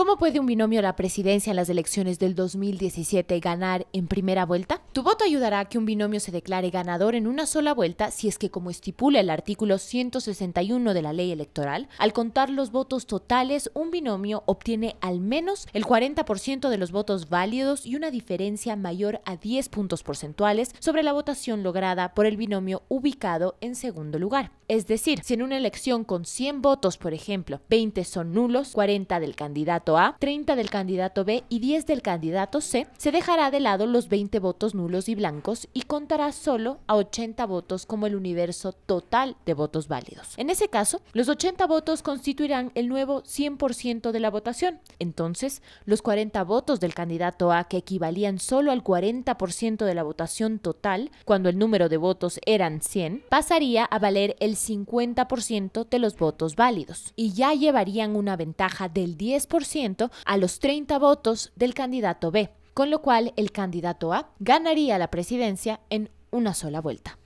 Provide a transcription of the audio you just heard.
¿Cómo puede un binomio a la presidencia en las elecciones del 2017 ganar en primera vuelta? Tu voto ayudará a que un binomio se declare ganador en una sola vuelta si es que, como estipula el artículo 161 de la ley electoral, al contar los votos totales, un binomio obtiene al menos el 40% de los votos válidos y una diferencia mayor a 10 puntos porcentuales sobre la votación lograda por el binomio ubicado en segundo lugar. Es decir, si en una elección con 100 votos, por ejemplo, 20 son nulos, 40 del candidato A, 30 del candidato B y 10 del candidato C, se dejará de lado los 20 votos nulos y blancos y contará solo a 80 votos como el universo total de votos válidos. En ese caso, los 80 votos constituirán el nuevo 100% de la votación. Entonces, los 40 votos del candidato A, que equivalían solo al 40% de la votación total, cuando el número de votos eran 100, pasaría a valer el 50% de los votos válidos y ya llevarían una ventaja del 10% a los 30 votos del candidato B con lo cual el candidato A ganaría la presidencia en una sola vuelta.